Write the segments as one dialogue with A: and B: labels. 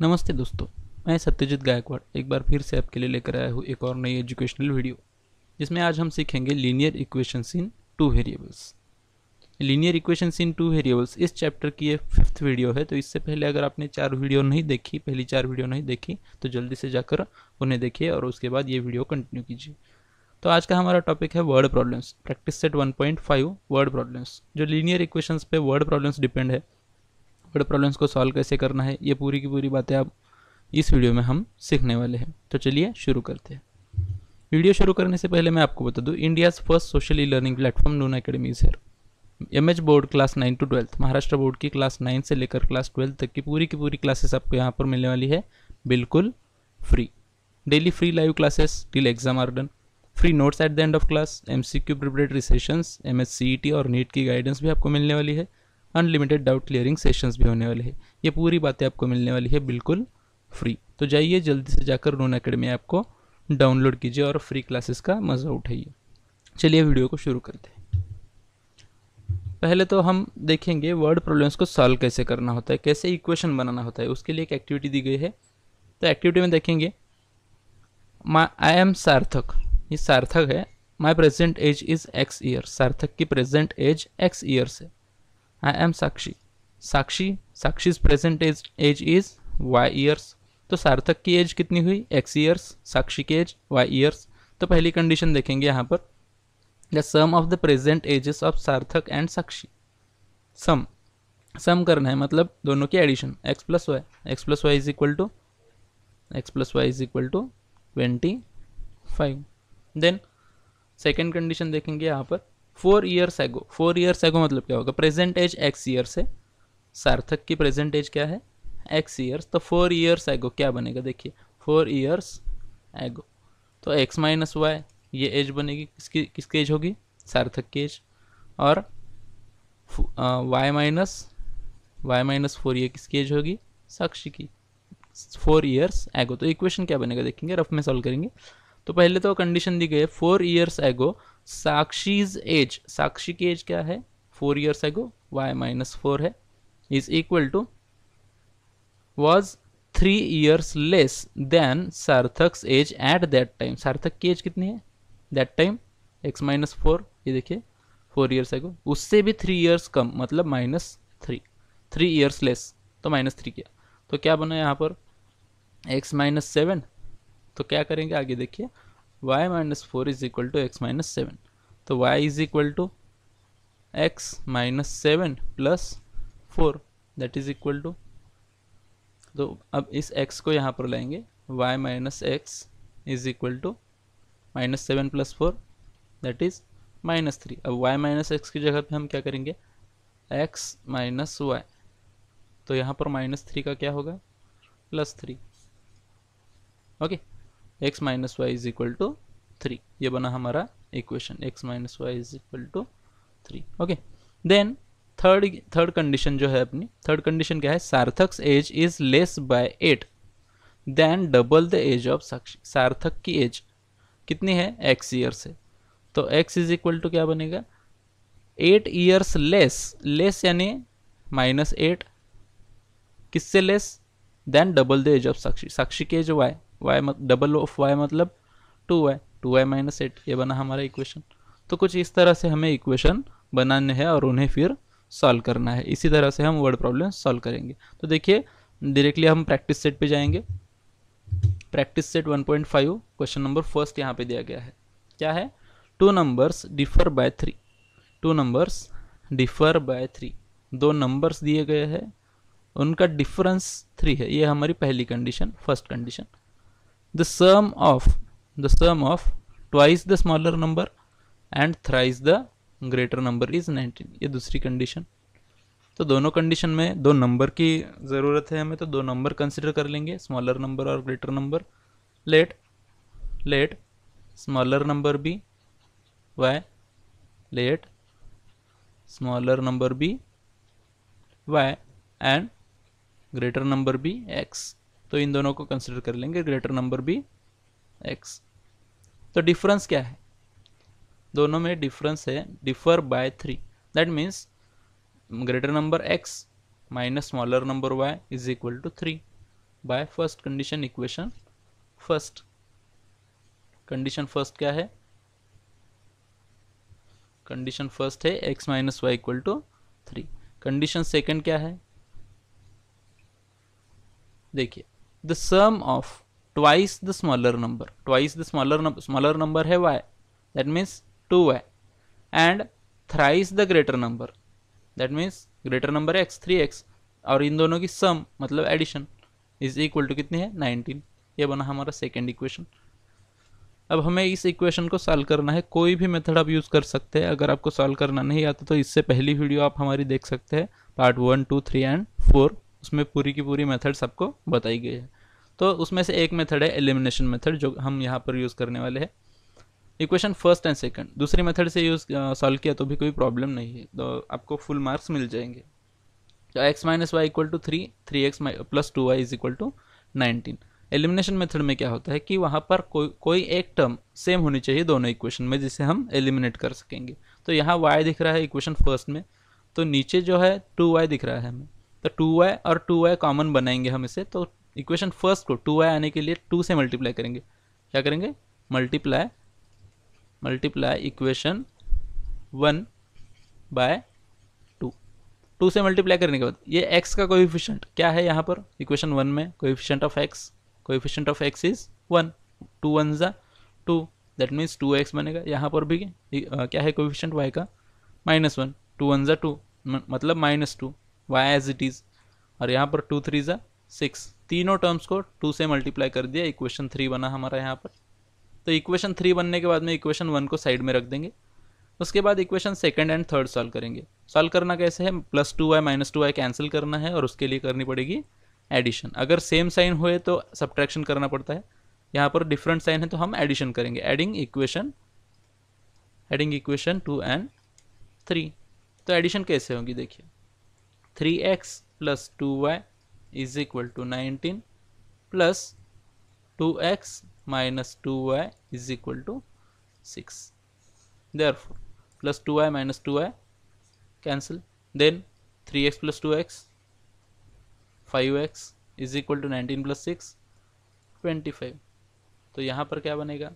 A: नमस्ते दोस्तों मैं सत्यजीत गायकवाड़ एक बार फिर से आपके लिए लेकर आया हूँ एक और नई एजुकेशनल वीडियो जिसमें आज हम सीखेंगे linear equations in two variables linear equations in two variables इस चैप्टर की ये फिफ्थ वीडियो है तो इससे पहले अगर आपने चार वीडियो नहीं देखी पहली चार वीडियो नहीं देखी तो जल्दी से जाकर उन्हें देखिए और उसके बाद ये वीडियो कंटिन्यू कीजिए तो आज का हमारा टॉपिक है word problems practice set 1.5 word problems जो लीनियर इक्वेशंस पे वर्ड प्रॉब्लम्स डिपेंड है बड़े प्रॉब्लम्स को सॉल्व कैसे करना है ये पूरी की पूरी बातें आप इस वीडियो में हम सीखने वाले हैं तो चलिए शुरू करते हैं वीडियो शुरू करने से पहले मैं आपको बता दूं India's first social e learning platform Noon academy is here M H board class nine to twelfth Maharashtra board की क्लास नाइन से लेकर क्लास ट्वेल्थ तक की पूरी की पूरी क्लासेस आपको यहाँ पर मिलने वाली है बिल्कुल free daily free live classes till exam are done free notes at the end of class M C Q preparatory session M S C E T और नीट की गाइडेंस भी आपको मिलने वाली है अनलिमिटेड डाउट क्लियरिंग सेशंस भी होने वाले हैं ये पूरी बातें आपको मिलने वाली है बिल्कुल फ्री तो जाइए जल्दी से जाकर रोन अकेडमी ऐप को डाउनलोड कीजिए और फ्री क्लासेस का मज़ा उठाइए चलिए वीडियो को शुरू करते हैं पहले तो हम देखेंगे वर्ड प्रॉब्लम्स को सॉल्व कैसे करना होता है कैसे इक्वेशन बनाना होता है उसके लिए एक एक्टिविटी दी गई है तो एक्टिविटी में देखेंगे माई आई एम सार्थक ये सार्थक है my present age is x year Sarthak की प्रेजेंट एज एक्स ईयर्स है I am Sakshi. Sakshi, Sakshi's present age, age is y years. तो सार्थक की एज कितनी हुई x years, साक्षी की एज y years. तो पहली कंडीशन देखेंगे यहाँ पर the sum of the present ages of Sarthak and Sakshi sum sum करना है मतलब दोनों की addition x plus y x plus y is equal to x plus y is equal to twenty five then second condition देखेंगे यहाँ पर four years ago four years ago मतलब क्या होगा प्रेजेंट एज एक्स ईयर्स है सार्थक की present age क्या है एक्स ईयर्स तो फोर ईयर्स एगो क्या बनेगा देखिए फोर ईयर्स एगो तो एक्स माइनस वाई ये एज बनेगी किसकी किसकी एज होगी सार्थक की एज और y minus y minus four ये किसकी एज होगी साक्षी की फोर ईयर्स एगो तो इक्वेशन क्या बनेगा देखेंगे रफ में सॉल्व करेंगे तो पहले तो कंडीशन दी गई है फोर ईयर्स एगो साक्षीज एज साक्षी की एज क्या है four years ago y minus four है is equal to was three years less than Sarthak's age at that time Sarthak की एज कितनी है that time x minus four ये देखिए फोर ईयर्स एगो उससे भी थ्री ईयर्स कम मतलब minus three three years less तो माइनस थ्री किया तो क्या बना यहाँ पर एक्स माइनस सेवन तो क्या करेंगे आगे देखिए y minus 4 is equal to x minus 7 तो y is equal to x minus 7 plus 4 that is equal to तो अब इस x को यहाँ पर लाएंगे y minus x is equal to minus 7 plus 4 that is minus 3 अब y minus x की जगह पे हम क्या करेंगे x minus y तो यहाँ पर minus 3 का क्या होगा plus 3 okay okay. X minus y is equal to three ये बना हमारा equation x minus y is equal to three okay then third third condition जो है अपनी थर्ड कंडीशन क्या है Sarthak's age is less by eight than double the age of Sakshi Sarthak की age कितनी है एक्स ईयर से तो एक्स इज इक्वल टू क्या बनेगा एट ईयर्स लेस लेस यानी माइनस एट किससे less than double the age of Sakshi Sakshi की एज वाई वाई मत डबल ऑफ वाई मतलब two y two y minus eight ये बना हमारा इक्वेशन तो कुछ इस तरह से हमें इक्वेशन बनाने हैं और उन्हें फिर सॉल्व करना है इसी तरह से हम वर्ड प्रॉब्लम सॉल्व करेंगे तो देखिए डायरेक्टली हम प्रैक्टिस सेट पे जाएंगे practice set 1.5 question number first यहाँ पे दिया गया है क्या है two numbers differ by three two numbers differ by three दो नंबर्स दिए गए हैं उनका डिफरेंस थ्री है ये हमारी पहली condition first condition the sum of the sum of twice the smaller number and thrice the greater number is 19 ये दूसरी कंडीशन तो दोनों कंडीशन में दो नंबर की ज़रूरत है हमें तो दो नंबर कंसिडर कर लेंगे स्मॉलर नंबर और greater number let let smaller number be y let smaller number be y and greater number be x तो इन दोनों को कंसिडर कर लेंगे ग्रेटर नंबर भी एक्स तो डिफरेंस क्या है दोनों में डिफरेंस है differ by three that means greater number x minus smaller number y is equal to three by first condition equation first condition first क्या है कंडीशन फर्स्ट है x minus y equal to three condition second क्या है देखिए the sum of twice the smaller number twice the smaller num smaller number है y that means 2y and thrice the greater number that means greater number है x 3x और इन दोनों की सम मतलब addition is equal to कितनी है 19 ये बना हमारा सेकेंड इक्वेशन अब हमें इस इक्वेशन को सॉल्व करना है कोई भी मेथड आप यूज़ कर सकते हैं अगर आपको सॉल्व करना नहीं आता तो इससे पहली वीडियो आप हमारी देख सकते हैं part one two three and four उसमें पूरी की पूरी मेथड सबको बताई गई है तो उसमें से एक मेथड है एलिमिनेशन मेथड जो हम यहाँ पर यूज़ करने वाले हैं इक्वेशन फर्स्ट एंड सेकंड दूसरी मेथड से यूज़ सॉल्व किया तो भी कोई प्रॉब्लम नहीं है तो आपको फुल मार्क्स मिल जाएंगे तो x minus y equal to three three x plus two y is equal to nineteen elimination method में क्या होता है कि वहाँ पर कोई कोई एक टर्म सेम होनी चाहिए दोनों इक्वेशन में जिसे हम एलिमिनेट कर सकेंगे तो यहाँ वाई दिख रहा है इक्वेशन फर्स्ट में तो नीचे जो है टू वाई दिख रहा है हमें तो टू वाई और टू वाई कॉमन बनाएंगे हम इसे तो इक्वेशन फर्स्ट को टू वाई आने के लिए टू से मल्टीप्लाई करेंगे क्या करेंगे multiply multiply equation one by two two से मल्टीप्लाई करने के बाद ये एक्स का कोएफिशिएंट क्या है यहाँ पर इक्वेशन वन में coefficient of x coefficient of x is one two one ज़ा two that means two x बनेगा यहाँ पर भी क्या है कोएफिशिएंट वाई का माइनस वन टू वन ज़ा टू मतलब minus two y as it is और यहाँ पर टू थ्री ज़ा सिक्स तीनों टर्म्स को टू से मल्टीप्लाई कर दिया इक्वेशन थ्री बना हमारा यहाँ पर तो इक्वेशन थ्री बनने के बाद में इक्वेशन वन को साइड में रख देंगे उसके बाद equation second and third solve करेंगे सॉल्व करना कैसे है plus two y minus two y cancel करना है और उसके लिए करनी पड़ेगी एडिशन अगर सेम साइन हुए तो सब्ट्रैक्शन करना पड़ता है यहाँ पर डिफरेंट साइन है तो हम एडिशन करेंगे adding equation adding equation two and three तो एडिशन कैसे होगी देखिए three x plus two y is equal to nineteen plus two x minus two y is equal to six therefore plus two y minus two y cancel then three x plus two x five x is equal to nineteen plus six twenty five तो यहाँ पर क्या बनेगा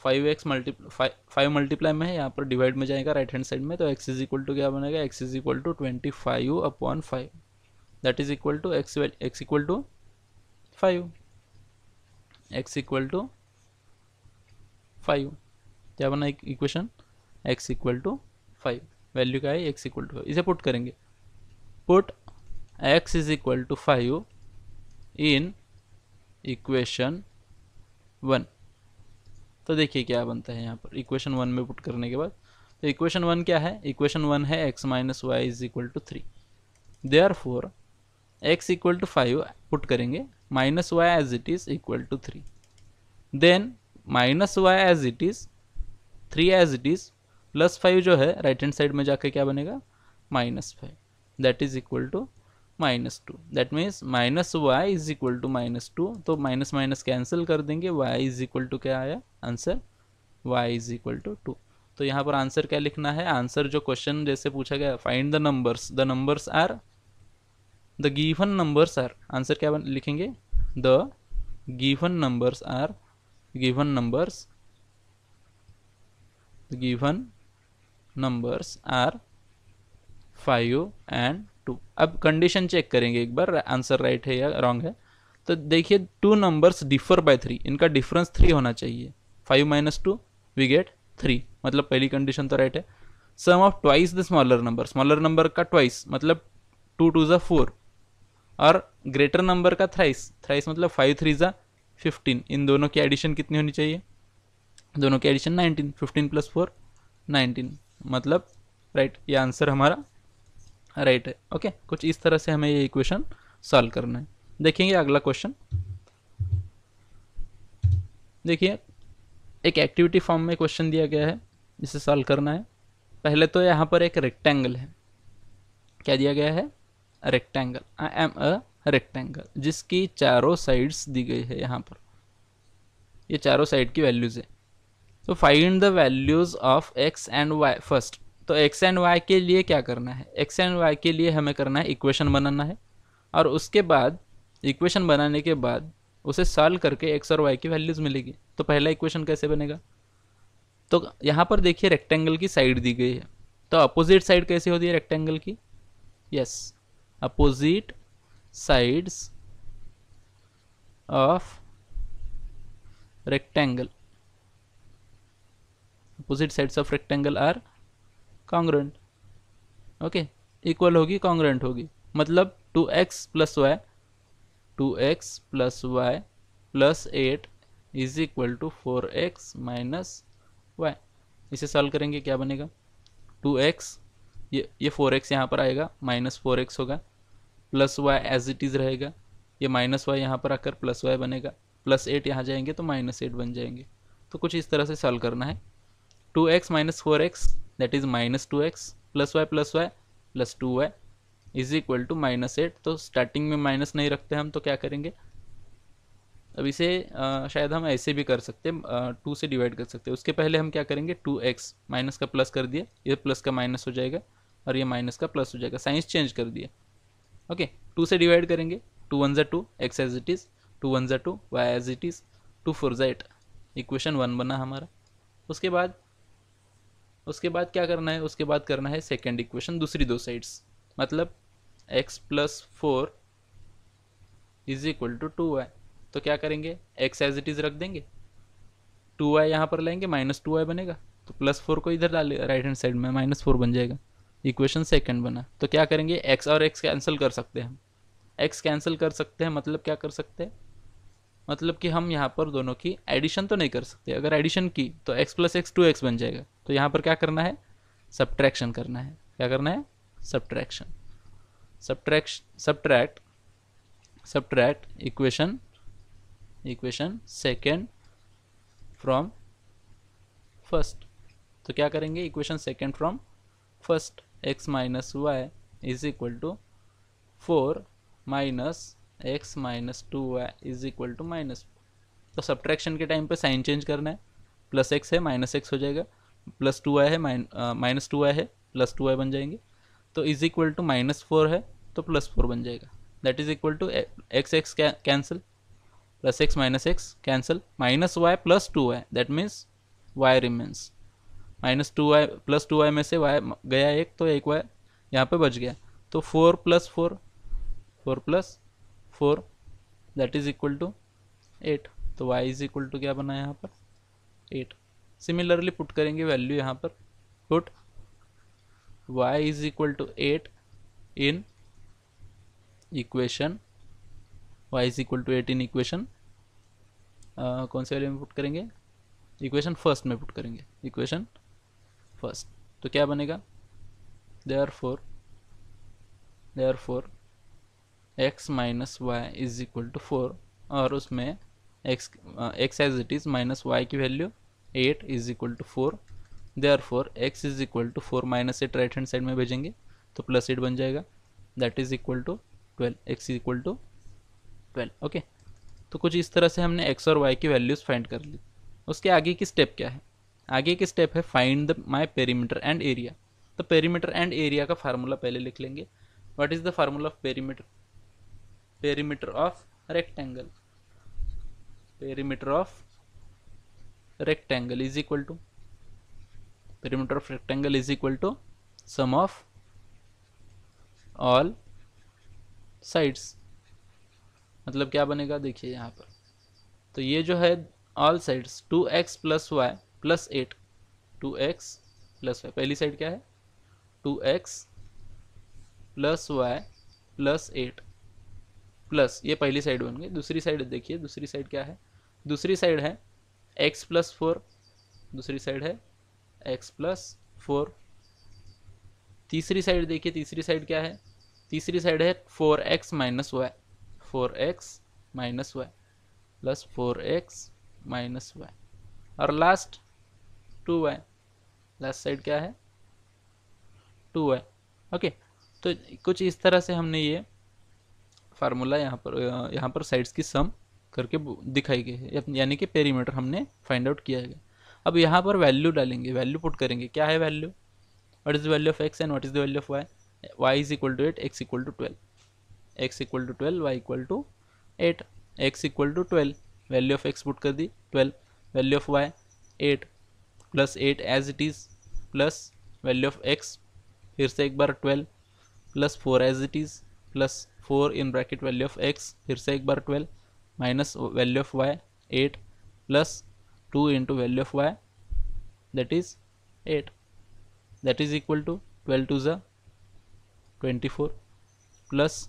A: five x multi five multiply में है यहाँ पर divide में जाएगा राइट हैंड साइड में तो एक्स इज इक्वल टू क्या बनेगा x is equal to twenty five upon five that is equal to x x equal to five x equal to five क्या बना equation x equal to five value क्या है x equal to five इसे put करेंगे put x is equal to five in equation one तो देखिए क्या बनता है यहाँ पर इक्वेशन वन में पुट करने के बाद तो इक्वेशन वन क्या है इक्वेशन वन है x minus y is equal to three they are four x equal to five put करेंगे minus y as it is equal to three then minus y as it is three as it is plus five जो है right hand side में जाके क्या बनेगा minus five that is equal to minus two that means minus y is equal to minus two तो minus minus cancel कर देंगे y is equal to क्या आया answer y is equal to two तो यहाँ पर आंसर क्या लिखना है आंसर जो क्वेश्चन जैसे पूछा गया find the numbers the numbers are the given numbers are answer क्या लिखेंगे the given numbers are given numbers given numbers are five and two अब कंडीशन चेक करेंगे एक बार आंसर राइट है या रॉन्ग है तो देखिए two numbers differ by three इनका डिफरेंस थ्री होना चाहिए five minus two we get three मतलब पहली कंडीशन तो राइट है sum of twice the smaller number smaller number का ट्वाइस मतलब टू टू ज़ा फोर और ग्रेटर नंबर का थ्राइस थ्राइस मतलब फाइव थ्री ज़ा फिफ्टीन इन दोनों की एडिशन कितनी होनी चाहिए दोनों की addition nineteen fifteen plus four nineteen मतलब राइट ये आंसर हमारा राइट है ओके कुछ इस तरह से हमें ये इक्वेशन सॉल्व करना है देखेंगे अगला क्वेश्चन देखिए एक एक्टिविटी फॉर्म में क्वेश्चन दिया गया है जिसे सॉल्व करना है पहले तो यहाँ पर एक रेक्टेंगल है क्या दिया गया है rectangle I am a rectangle जिसकी चारों साइड्स दी गई है यहाँ पर ये चारों साइड की वैल्यूज़ है तो find the values of x and y first तो एक्स एंड वाई के लिए क्या करना है एक्स एंड वाई के लिए हमें करना है इक्वेशन बनाना है और उसके बाद इक्वेशन बनाने के बाद उसे सॉल्व करके एक्स और वाई की वैल्यूज़ मिलेगी तो पहला इक्वेशन कैसे बनेगा तो यहाँ पर देखिए रेक्टेंगल की साइड दी गई है तो अपोजिट साइड कैसी होती है रेक्टेंगल की yes opposite sides of rectangle opposite sides of rectangle are congruent okay equal होगी कांग्रेंट होगी मतलब two x plus y two x plus y plus eight is equal to four x minus y इसे solve करेंगे क्या बनेगा to x ये ये four x यहाँ पर आएगा माइनस फोर एक्स होगा plus y as it is रहेगा ये माइनस वाई यहाँ पर आकर प्लस वाई बनेगा प्लस एट यहाँ जाएंगे तो माइनस एट बन जाएंगे तो कुछ इस तरह से सॉल्व करना है two x minus four x that is minus two x plus y plus y plus two y is equal to minus eight तो स्टार्टिंग में माइनस नहीं रखते हम तो क्या करेंगे अब इसे आ, शायद हम ऐसे भी कर सकते हैं टू से डिवाइड कर सकते हैं उसके पहले हम क्या करेंगे टू एक्स माइनस का प्लस कर दिए ये प्लस का माइनस हो जाएगा और ये माइनस का प्लस हो जाएगा साइंस चेंज कर दिया ओके टू से डिवाइड करेंगे टू वन ज़ा two x as it is two one ज़ा two y as it is two four ज़ा एट इक्वेशन वन बना हमारा उसके बाद उसके बाद क्या करना है उसके बाद करना है सेकेंड इक्वेशन दूसरी दो साइड्स मतलब x plus four is equal to two y तो क्या करेंगे एक्स एज इट इज़ रख देंगे टू वाई यहाँ पर लाएंगे माइनस टू वाई बनेगा तो प्लस फोर को इधर डाले राइट हैंड साइड में माइनस फोर बन जाएगा इक्वेशन सेकेंड बना तो क्या करेंगे एक्स और एक्स कैंसिल कर सकते हैं एक्स कैंसिल कर सकते हैं मतलब क्या कर सकते हैं मतलब कि हम यहाँ पर दोनों की एडिशन तो नहीं कर सकते अगर एडिशन की तो x plus x two x बन जाएगा तो यहाँ पर क्या करना है सब्ट्रैक्शन करना है क्या करना है subtraction subtraction subtract subtract equation equation second from first तो क्या करेंगे equation second from first x minus y is equal to four minus x minus two y is equal to minus तो सब्ट्रैक्शन के टाइम पे sign change करना है plus x है minus x हो जाएगा प्लस टू आई है माइनस टू आई है प्लस टू आई बन जाएंगे तो is equal to minus four है तो प्लस फोर बन जाएगा that is equal to x x cancel plus x minus x cancel minus y plus two y that means y remains minus two y plus two y में से Y गया एक तो एक वाई यहाँ पे बच गया तो four plus four four plus four that is equal to eight तो y इज़ इक्वल टू क्या बना यहाँ पर एट सिमिलरली पुट करेंगे वैल्यू यहाँ पर put y is equal to eight in equation y is equal to eight in equation कौन से वैल्यू में पुट करेंगे इक्वेशन फर्स्ट में पुट करेंगे इक्वेशन फर्स्ट तो क्या बनेगा are four are four x minus y is equal to four और उसमें x x as it is minus y की value eight is equal to four there four x is equal to four minus eight right hand side में भेजेंगे तो plus eight बन जाएगा that is equal to twelve x is equal to twelve okay तो कुछ इस तरह से हमने एक्स और वाई की वैल्यूज़ फाइंड कर ली उसके आगे की स्टेप क्या है आगे की स्टेप है find the my perimeter and area तो पेरीमीटर एंड एरिया का फार्मूला पहले लिख लेंगे what is the formula of perimeter perimeter of rectangle perimeter of rectangle is equal to perimeter of rectangle is equal to sum of all sides मतलब क्या बनेगा देखिए यहाँ पर तो ये जो है all sides two x plus y plus eight two x plus y पहली साइड क्या है two x plus y plus eight plus ये पहली साइड बन गई दूसरी साइड देखिए दूसरी साइड क्या है दूसरी साइड है एक्स प्लस फोर दूसरी साइड है एक्स प्लस फोर तीसरी साइड देखिए तीसरी साइड क्या है तीसरी साइड है four x minus y four x minus y plus four x minus y और last two y last side क्या है टू वाई ओके तो कुछ इस तरह से हमने ये फार्मूला यहाँ पर यहाँ पर साइड्स की सम करके दिखाई गई है यानी कि पेरीमीटर हमने फाइंड आउट किया है अब यहाँ पर वैल्यू डालेंगे वैल्यू पुट करेंगे क्या है value what is the value of x and what is the value of y y is equal to eight x equal to twelve x equal to twelve y equal to eight x equal to twelve value of x put कर दी twelve value of y eight plus eight as it is plus value of x फिर से एक बार twelve plus four as it is plus four in bracket value of x फिर से एक बार twelve minus value of y eight plus two into value of y that is eight that is equal to twelve two ज़ा twenty four plus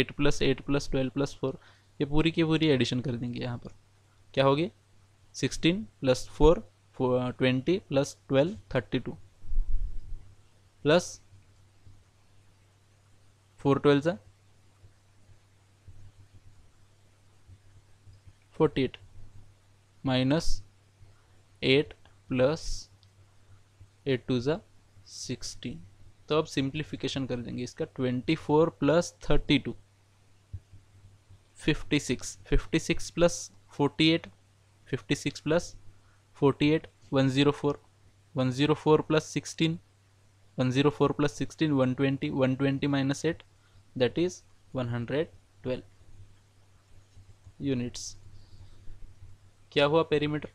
A: eight plus eight plus twelve plus four ये पूरी की पूरी addition कर देंगे यहाँ पर क्या होगी sixteen plus four twenty plus twelve thirty two plus four twelve जा forty eight minus eight plus eight two ज़ा सिक्सटीन तो अब सिंप्लीफिकेशन कर देंगे इसका twenty four plus thirty two fifty six fifty six plus forty eight fifty six plus forty eight one zero four one zero four plus sixteen one zero four plus sixteen one twenty one twenty minus eight that is 112 units क्या हुआ perimeter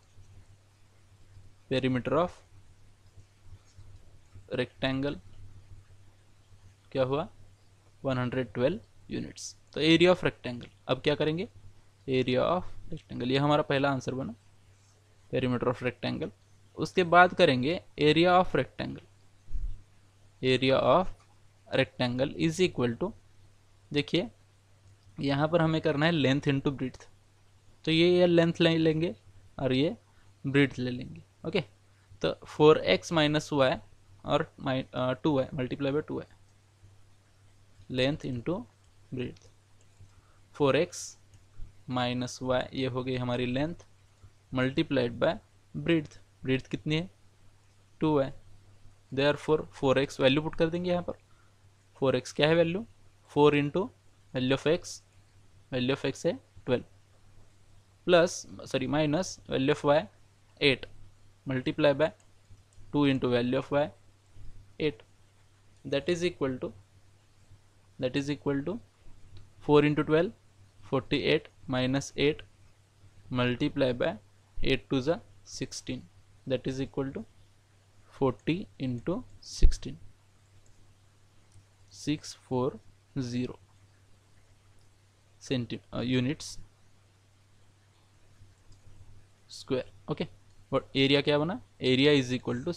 A: perimeter of rectangle क्या हुआ 112 units तो area of rectangle अब क्या करेंगे area of rectangle ये हमारा पहला आंसर बना पेरीमीटर ऑफ रेक्टेंगल उसके बाद करेंगे area of rectangle area of rectangle is equal to देखिए यहाँ पर हमें करना है लेंथ इनटू ब्रिथ तो ये ये लेंथ ले लेंगे और ये ब्रिथ ले लेंगे ओके तो फोर एक्स माइनस वाई और my two y multiply by two y length into breadth four x minus y ये हो गई हमारी length multiplied by breadth breadth कितनी है two y they are four four x value put कर देंगे यहाँ पर फोर एक्स क्या है value 4 into value of x value of x 12 plus sorry minus value of y 8 multiply by 2 into value of y 8 that is equal to that is equal to 4 into 12 48 minus 8 multiply by 8 to the 16 that is equal to 40 into 16 6 4 zero centi uh, units square okay but area क्या बना area is equal to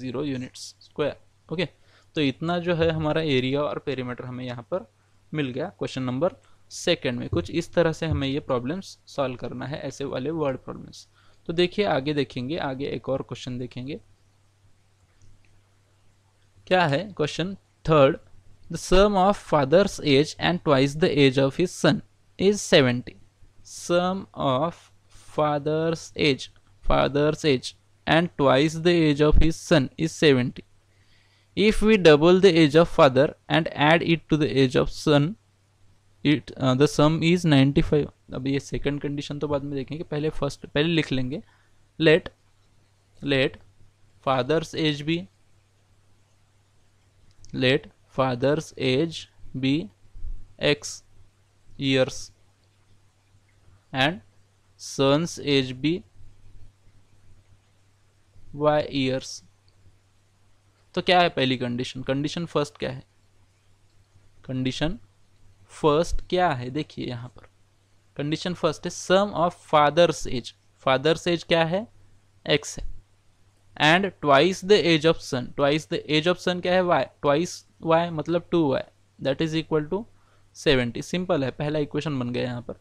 A: zero units square okay तो इतना जो है हमारा area और perimeter हमें यहाँ पर मिल गया क्वेश्चन नंबर सेकंड में कुछ इस तरह से हमें ये प्रॉब्लम्स सॉल्व करना है ऐसे वाले वर्ड प्रॉब्लम्स तो देखिए आगे देखेंगे आगे एक और क्वेश्चन देखेंगे क्या है question third The sum of father's age and twice the age of his son is 70. Sum of father's age, father's age and twice the age of his son is 70. If we double the age of father and add it to the age of son, it uh, the sum is 95 अब ये second condition तो बाद में देखेंगे पहले first पहले लिख लेंगे let let father's age father's age be x years and son's age be y years तो क्या है पहली कंडीशन कंडीशन फर्स्ट क्या है कंडीशन फर्स्ट क्या है देखिए यहाँ पर कंडीशन फर्स्ट है sum of father's age father's age क्या है एक्स है and twice the age of son twice the age of son क्या है वाई ट्वाइस वाई मतलब two y that is equal to seventy simple है पहला equation बन गया यहाँ पर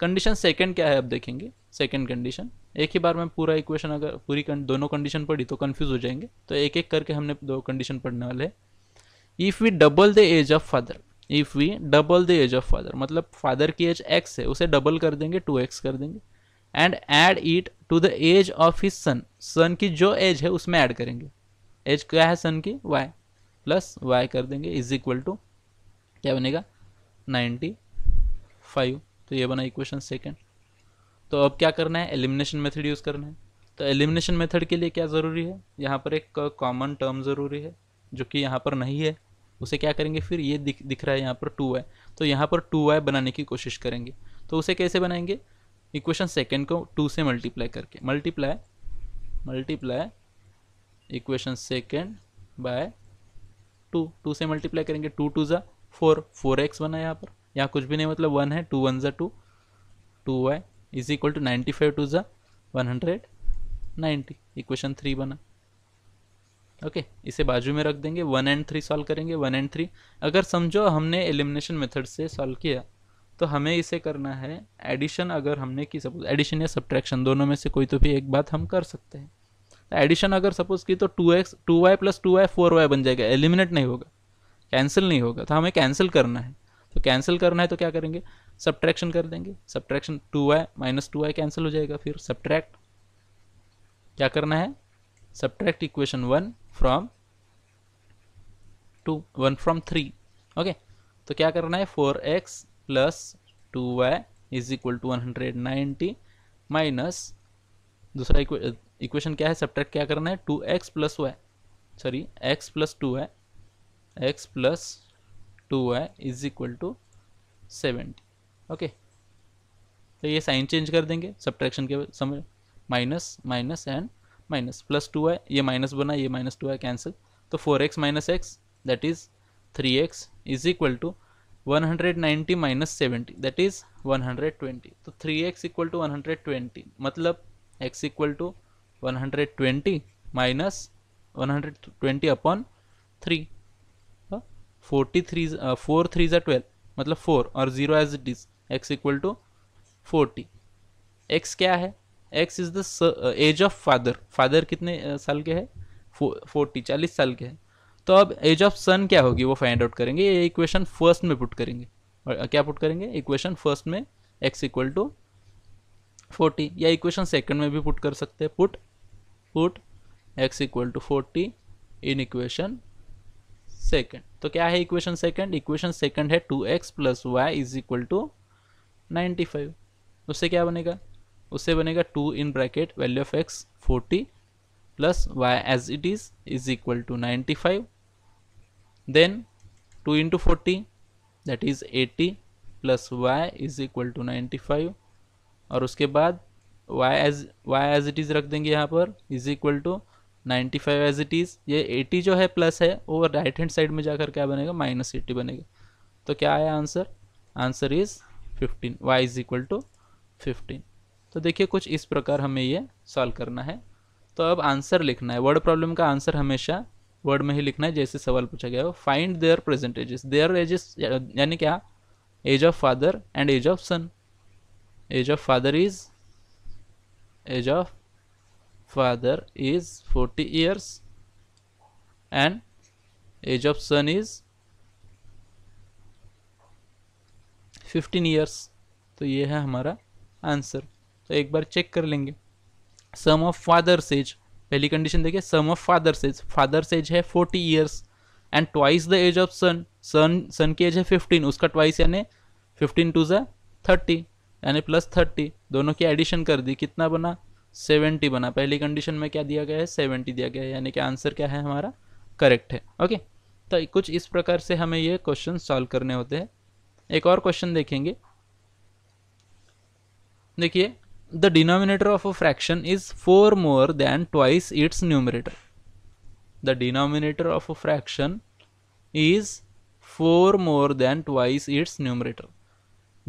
A: कंडीशन सेकंड क्या है अब देखेंगे सेकंड कंडीशन एक ही बार में पूरा इक्वेशन अगर पूरी दोनों कंडीशन पढ़ी तो कन्फ्यूज हो जाएंगे तो एक एक करके हमने दो कंडीशन पढ़ने वाले हैं if we double the age of father if we double the age of father मतलब फादर की एज एक्स है उसे डबल कर देंगे टू एक्स कर देंगे and add it to the age of his son son की जो एज है उसमें ऐड करेंगे एज क्या है सन की वाई प्लस वाई कर देंगे इज इक्वल टू क्या बनेगा नाइन्टी फाइव तो ये बना इक्वेशन सेकेंड तो अब क्या करना है एलिमिनेशन मेथड यूज़ करना है तो एलिमिनेशन मेथड के लिए क्या ज़रूरी है यहाँ पर एक कॉमन टर्म ज़रूरी है जो कि यहाँ पर नहीं है उसे क्या करेंगे फिर ये दिख दिख रहा है यहाँ पर टू वाई तो यहाँ पर टू वाई बनाने की कोशिश करेंगे तो उसे कैसे बनाएंगे इक्वेशन सेकेंड को टू से मल्टीप्लाई करके multiply multiply equation second by two two से मल्टीप्लाई करेंगे टू टू ज़ा फोर फोर एक्स बना यहाँ पर यहाँ कुछ भी नहीं मतलब वन है टू वन ज़ा two two y is equal to ninety five two ज़ा one hundred ninety equation three बना ओके okay, इसे बाजू में रख देंगे वन एंड थ्री सॉल्व करेंगे वन एंड थ्री अगर समझो हमने एलिमिनेशन मेथड से सॉल्व किया तो हमें इसे करना है एडिशन अगर हमने की सपोज एडिशन या सब्ट्रैक्शन दोनों में से कोई तो भी एक बात हम कर सकते हैं एडिशन अगर सपोज की तो two x two y plus two y four y बन जाएगा एलिमिनेट नहीं होगा कैंसिल नहीं होगा तो हमें कैंसिल करना है तो कैंसिल करना है तो क्या करेंगे सब्ट्रैक्शन कर देंगे subtraction two y minus two y cancel हो जाएगा फिर सब्ट्रैक्ट क्या करना है subtract equation one from two one from three okay तो क्या करना है four x plus two y is equal to one hundred ninety minus दूसरा इक्वे इक्वेशन क्या है सब्ट्रैक्ट क्या करना है two x plus y sorry x plus two है x plus two y is equal to seventy okay तो ये साइन चेंज कर देंगे सब्ट्रैक्शन के समय minus minus and minus plus two है ये माइनस बना ये माइनस टू है कैंसिल तो four x minus x that is three x is equal to one hundred ninety minus seventy that is one hundred twenty तो three x equal to one hundred twenty मतलब x equal to 120 minus 120 upon three हाँ, forty three four three ज़ा twelve मतलब four और zero as it is x equal to forty x क्या है x is the age of father father कितने साल के है फोर्टी चालीस साल के हैं तो अब एज ऑफ सन क्या होगी वो फाइंड आउट करेंगे ये इक्वेशन फर्स्ट में पुट करेंगे और क्या पुट करेंगे इक्वेशन फर्स्ट में एक्स इक्वल टू फोर्टी या इक्वेशन सेकंड में भी पुट कर सकते हैं put put x equal to 40 in equation second तो क्या है इक्वेशन सेकेंड इक्वेशन सेकेंड है two x plus y is equal to ninety five उससे क्या बनेगा उससे बनेगा two in bracket value of x forty plus y as it is is equal to ninety five then to 40 forty that is eighty plus y is equal to ninety five और उसके बाद y as y as it is रख देंगे यहाँ पर is equal to ninety five as it is ये eighty जो है प्लस है वो राइट हैंड साइड में जाकर क्या बनेगा माइनस एटी बनेगा तो क्या आया answer answer is fifteen y is equal to fifteen तो देखिए कुछ इस प्रकार हमें ये सॉल्व करना है तो अब आंसर लिखना है वर्ड प्रॉब्लम का आंसर हमेशा वर्ड में ही लिखना है जैसे सवाल पूछा गया हो find their present ages their ages यानी क्या age of father and age of son age of father is age of father is 40 years and age of son is 15 years तो ये है हमारा आंसर तो एक बार चेक कर लेंगे सम ऑफ फादर्स एज पहली कंडीशन देखिए sum of father's age father's age है 40 years and twice the age of son son son की एज है 15 उसका ट्वाइस यानी 15 टू ज थर्टी यानी प्लस थर्टी दोनों की एडिशन कर दी कितना बना सेवेंटी बना पहली कंडीशन में क्या दिया गया है सेवेंटी दिया गया है यानी कि आंसर क्या है हमारा करेक्ट है ओके तो कुछ इस प्रकार से हमें ये क्वेश्चन सॉल्व करने होते हैं एक और क्वेश्चन देखेंगे देखिए the denominator of a fraction is four more than twice its numerator the denominator of a fraction is four more than twice its numerator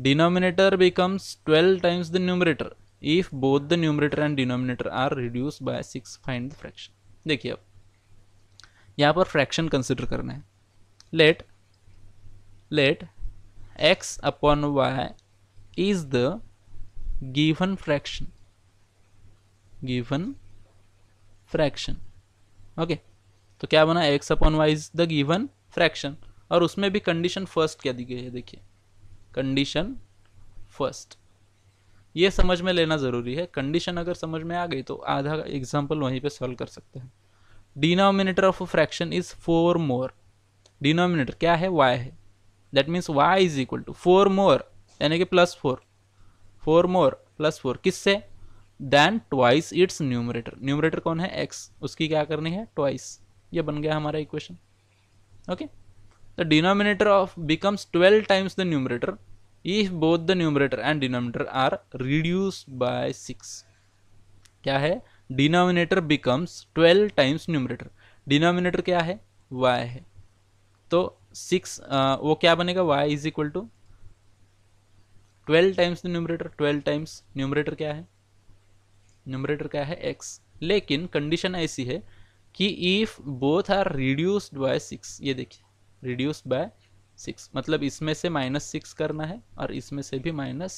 A: denominator becomes 12 times the numerator if both the numerator and denominator are reduced by 6 find the fraction देखिए अब यहाँ पर fraction consider करना है let let x upon y is the given fraction given fraction okay okay. तो क्या बना x upon y is the given fraction और उसमें भी कंडीशन फर्स्ट क्या दी गई है देखिए कंडीशन फर्स्ट ये समझ में लेना ज़रूरी है कंडीशन अगर समझ में आ गई तो आधा एग्जाम्पल वहीं पे सॉल्व कर सकते हैं denominator of fraction is four more denominator क्या है वाई है that means y is equal to four more यानी कि plus four four more plus four किससे than twice its numerator numerator कौन है एक्स उसकी क्या करनी है ट्वाइस ये बन गया हमारा equation okay okay? the denominator of becomes 12 times the numerator if both the numerator and denominator are reduced by 6 क्या है denominator becomes 12 times numerator denominator क्या है y है तो 6 आ, वो क्या बनेगा y is equal to 12 times numerator 12 times numerator क्या है न्यूमरेटर क्या है x लेकिन कंडीशन ऐसी है कि if both are reduced by six ये देखिए रिड्यूस बाय सिक्स मतलब इसमें से माइनस सिक्स करना है और इसमें से भी माइनस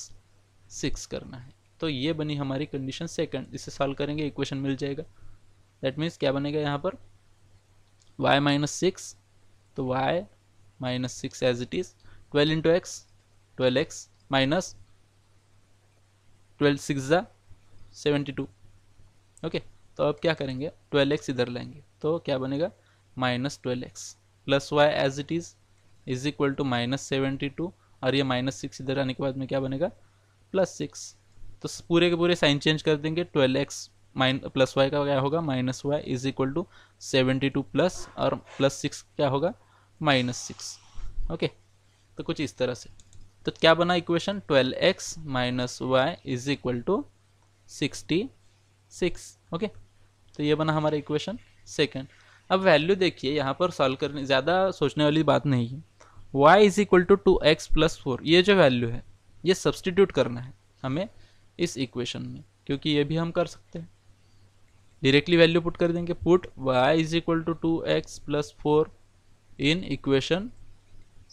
A: सिक्स करना है तो ये बनी हमारी कंडीशन सेकंड इसे सॉल्व करेंगे इक्वेशन मिल जाएगा दैट मीन्स क्या बनेगा यहाँ पर y माइनस सिक्स तो y minus six as it is twelve into x twelve x minus twelve six ज़ा सेवेंटी टू ओके तो अब क्या करेंगे ट्वेल्व एक्स इधर लेंगे तो क्या बनेगा minus twelve x plus y as it is is equal to minus seventy two और ये माइनस सिक्स इधर आने के बाद में क्या बनेगा प्लस सिक्स तो पूरे के पूरे साइन चेंज कर देंगे twelve x minus plus y का क्या होगा minus y is equal to seventy two plus और प्लस सिक्स क्या होगा माइनस सिक्स ओके तो कुछ इस तरह से तो क्या बना equation twelve x minus y is equal to sixty six okay तो ये बना हमारा इक्वेशन सेकेंड अब वैल्यू देखिए यहाँ पर सॉल्व करने ज़्यादा सोचने वाली बात नहीं है y is equal to two x plus four ये जो वैल्यू है ये सब्सटीट्यूट करना है हमें इस इक्वेशन में क्योंकि ये भी हम कर सकते हैं डायरेक्टली वैल्यू पुट कर देंगे put y is equal to two x plus four in equation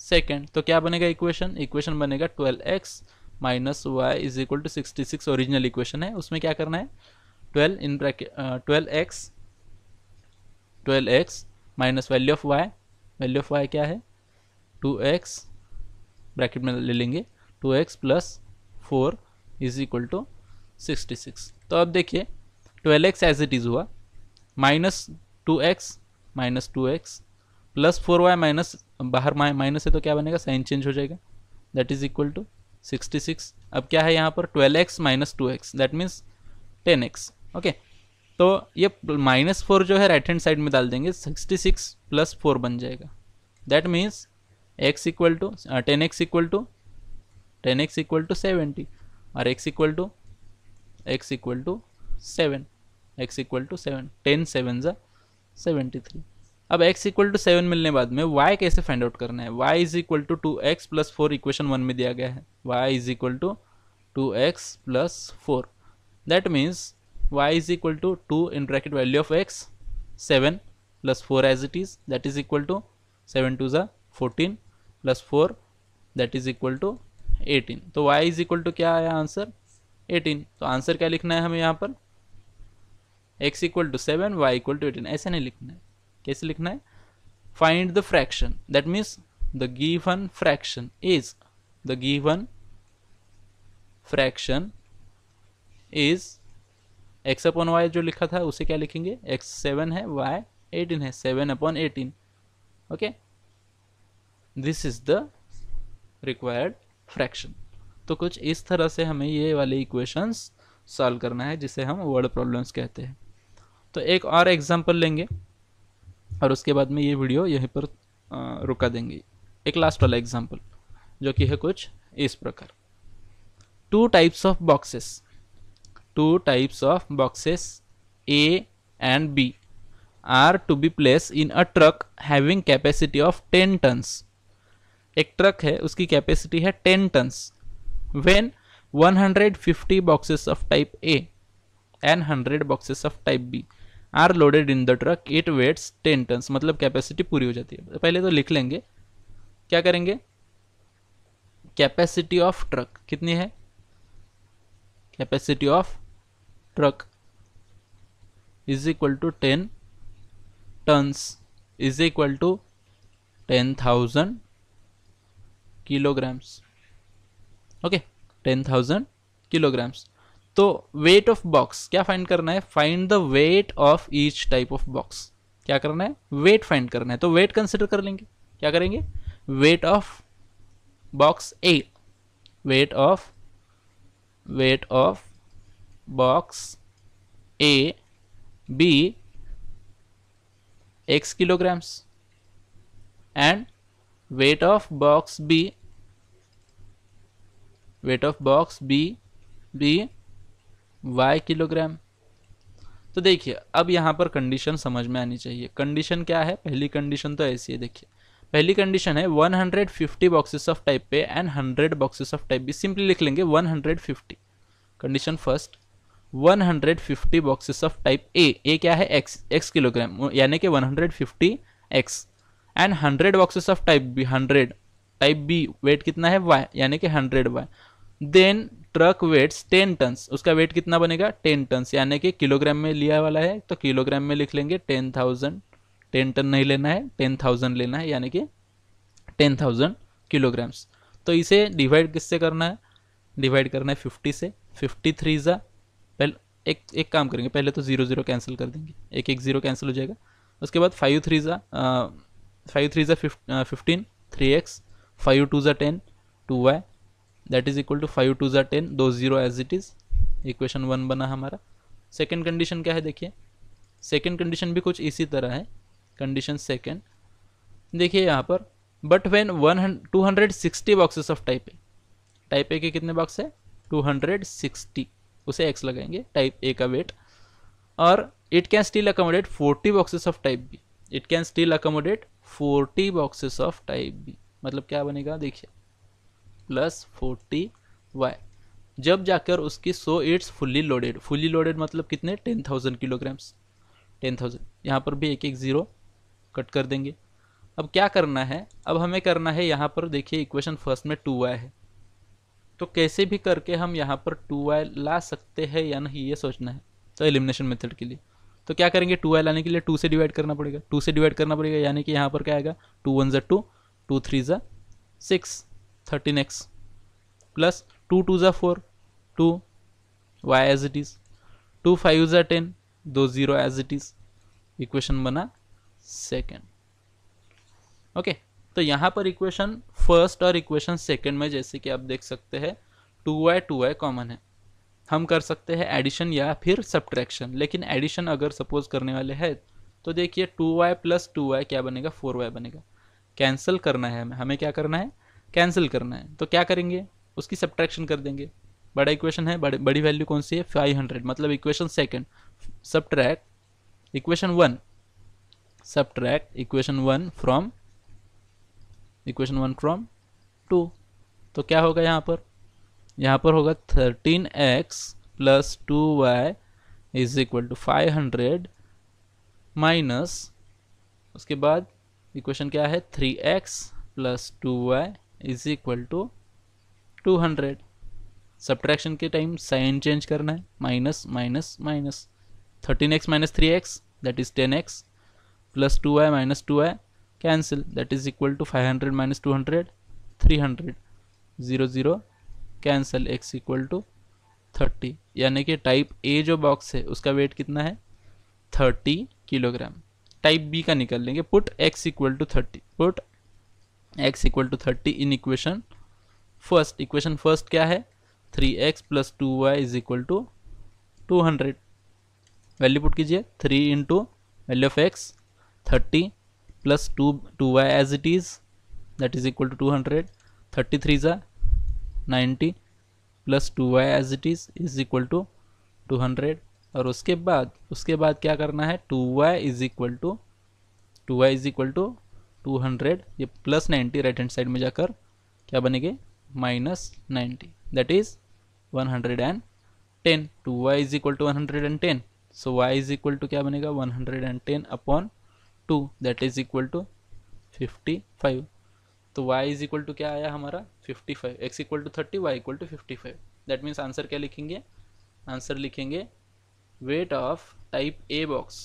A: second तो क्या बनेगा इक्वेशन इक्वेशन बनेगा twelve x minus y is equal to sixty six original equation है उसमें क्या करना है twelve in bracket twelve x twelve x minus value of y value of y क्या है टू एक्स ब्रैकेट में ले लेंगे two x plus four is equal to sixty six तो अब देखिए twelve x as it is हुआ minus two x minus two x plus four y minus बाहर माइनस है तो क्या बनेगा साइन चेंज हो जाएगा that is equal to sixty six अब क्या है यहाँ पर twelve x minus two x that means ten x okay तो ये माइनस फोर जो है राइट हैंड साइड में डाल देंगे सिक्सटी सिक्स प्लस फोर बन जाएगा that means x equal to ten x equal to ten x equal to seventy और x equal to x equal to seven x equal to seven ten seven ज़ा seventy three अब x equal to seven मिलने बाद में y कैसे find out करना है y is equal to two x plus four equation one में दिया गया है y is equal to two x plus four that means y is equal to 2 in bracket value of x 7 plus 4 as it is that is equal to 7 to the 14 plus 4 that is equal to 18 तो y is equal to क्या आया answer 18 तो answer क्या लिखना है हमें यहाँ पर x equal to seven y equal to eighteen ऐसे नहीं लिखना है कैसे लिखना है find the fraction that means the given fraction is the given fraction is x upon y जो लिखा था उसे क्या लिखेंगे एक्स सेवन है वाई एटीन है seven upon eighteen okay this is the required fraction तो कुछ इस तरह से हमें ये वाले इक्वेशंस सॉल्व करना है जिसे हम वर्ड प्रॉब्लम्स कहते हैं तो एक और एग्जाम्पल लेंगे और उसके बाद में ये वीडियो यहीं पर रुका देंगे एक लास्ट वाला एग्जाम्पल जो कि है कुछ इस प्रकार two types of boxes two types of boxes A and B are to be placed in a truck having capacity of 10 tons. एक ट्रक है उसकी कैपेसिटी है 10 tons when 150 boxes of type A and 100 boxes of type B are loaded in the truck it weighs 10 tons मतलब capacity पूरी हो जाती है पहले तो लिख लेंगे क्या करेंगे कैपेसिटी ऑफ ट्रक कितनी है capacity of truck is equal to ten to is equal to ten thousand kilograms okay ten thousand kilograms तो वेट ऑफ बॉक्स क्या फाइंड करना है find the weight of each type of box क्या करना है weight find करना है तो वेट कंसिडर कर लेंगे क्या करेंगे weight of box A weight of weight of box A B x kilograms and weight of box b weight of box b b y kilogram तो देखिए अब यहाँ पर कंडीशन समझ में आनी चाहिए कंडीशन क्या है पहली कंडीशन तो ऐसी है देखिए पहली कंडीशन है 150 boxes of type A and 100 boxes of type B simply लिख लेंगे 150 condition first 150 boxes of type A A क्या है एक्स एक्स किलोग्राम यानी कि 150 x and 100 boxes of type B 100 type B weight कितना है वाई यानी कि 100 y then truck weighs 10 tons उसका वेट कितना बनेगा 10 टन्स यानी कि किलोग्राम में लिया वाला है तो किलोग्राम में लिख लेंगे 10,000 10 टन नहीं लेना है 10,000 लेना है यानी कि 10,000 किलोग्राम्स तो इसे डिवाइड किससे करना है डिवाइड करना है 50 से 53 थ्री ज़ा एक एक काम करेंगे पहले तो ज़ीरो ज़ीरो कैंसिल कर देंगे एक एक ज़ीरो कैंसिल हो जाएगा उसके बाद फाइव थ्री ज़ा फाइव थ्री ज़ा fifteen three x five two ज़ा ten two y that is equal to five two ज़ा टेन दो zero as it is equation one बना हमारा सेकेंड कंडीशन क्या है देखिए सेकेंड कंडीशन भी कुछ इसी तरह है कंडीशन सेकेंड देखिए यहाँ पर but when one two hundred sixty boxes of type A type A के कितने बॉक्स है टू हंड्रेड सिक्सटी उसे एक्स लगाएंगे टाइप ए का वेट और it can still accommodate forty boxes of type B it can still accommodate forty boxes of type B मतलब क्या बनेगा देखिए प्लस फोर्टी वाई जब जाकर उसकी so it's fully loaded fully loaded मतलब कितने ten thousand kilograms ten thousand यहाँ पर भी एक एक ज़ीरो कट कर देंगे अब क्या करना है अब हमें करना है यहाँ पर देखिए इक्वेशन फर्स्ट में टू वाई है तो कैसे भी करके हम यहाँ पर टू वाई ला सकते हैं या नहीं ये सोचना है तो एलिमिनेशन मेथड के लिए तो क्या करेंगे टू वाई लाने के लिए टू से डिवाइड करना पड़ेगा टू से डिवाइड करना पड़ेगा यानी कि यहाँ पर क्या आएगा टू वन ज़ा टू टू थ्री ज़ा six thirteen x plus two two ज़ा four two y as it is two five ज़ा टेन दो zero as it is equation बना सेकेंड ओके तो यहाँ पर इक्वेशन फर्स्ट और इक्वेशन सेकेंड में जैसे कि आप देख सकते हैं two y two y common है हम कर सकते हैं एडिशन या फिर सब्ट्रैक्शन लेकिन एडिशन अगर सपोज करने वाले हैं तो देखिए two y plus two y क्या बनेगा फोर वाई बनेगा कैंसिल करना है हमें हमें क्या करना है कैंसिल करना है तो क्या करेंगे उसकी सब्ट्रैक्शन कर देंगे बड़ा इक्वेशन है बड़ी बड़ी वैल्यू कौन सी है फाइव हंड्रेड मतलब equation second subtract equation one subtract equation one from equation one from two तो क्या होगा यहाँ पर यहाँ पर होगा thirteen x plus two y is equal to five hundred minus उसके बाद इक्वेशन क्या है three x plus two y is equal to two hundred subtraction के टाइम साइन चेंज करना है minus minus minus thirteen x minus three x that is ten x plus two y minus two y cancel that is equal to 500 hundred three hundred zero zero cancel x equal to thirty यानी कि type A जो box है उसका weight कितना है thirty kilogram type B का निकल लेंगे put x equal to thirty put x equal to thirty in equation first equation first क्या है three x plus two y is equal to two hundred value put कीजिए three into value of x thirty plus two y as it is that is equal to two hundred thirty three ज़ा ninety plus two y as it is is equal to two hundred और उसके बाद उसके बाद क्या करना है two y is equal to two y is equal to two hundred ये plus ninety right hand side में जाकर क्या बनेंगे minus ninety that is one hundred and ten two y is equal to one hundred and ten so y is equal to क्या बनेगा one hundred and ten upon two that is equal to fifty five तो y is equal to क्या आया हमारा fifty five x equal to thirty y equal to fifty five that means answer क्या लिखेंगे answer लिखेंगे weight of type A box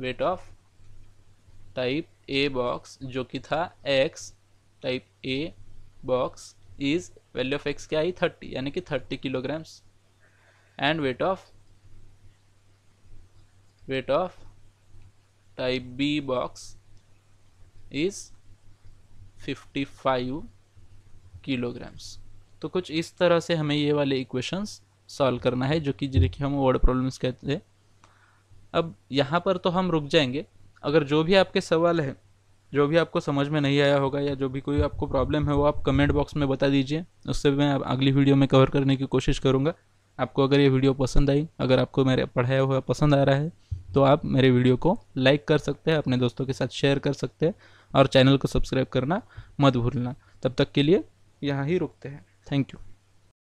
A: weight of type A box जो कि था x type A box is value of x क्या आई thirty यानी कि thirty kilograms and weight of weight of type B box is 55 kilograms तो कुछ इस तरह से हमें ये वाले इक्वेशंस सॉल्व करना है जो कि कि हम वर्ड प्रॉब्लम्स कहते हैं अब यहाँ पर तो हम रुक जाएंगे अगर जो भी आपके सवाल हैं जो भी आपको समझ में नहीं आया होगा या जो भी कोई आपको प्रॉब्लम है वो आप कमेंट बॉक्स में बता दीजिए उससे मैं अगली वीडियो में कवर करने की कोशिश करूँगा आपको अगर ये वीडियो पसंद आई अगर आपको मेरे पढ़ाया हुआ पसंद आ रहा है तो आप मेरे वीडियो को लाइक कर सकते हैं अपने दोस्तों के साथ शेयर कर सकते हैं और चैनल को सब्सक्राइब करना मत भूलना तब तक के लिए यहाँ ही रुकते हैं थैंक यू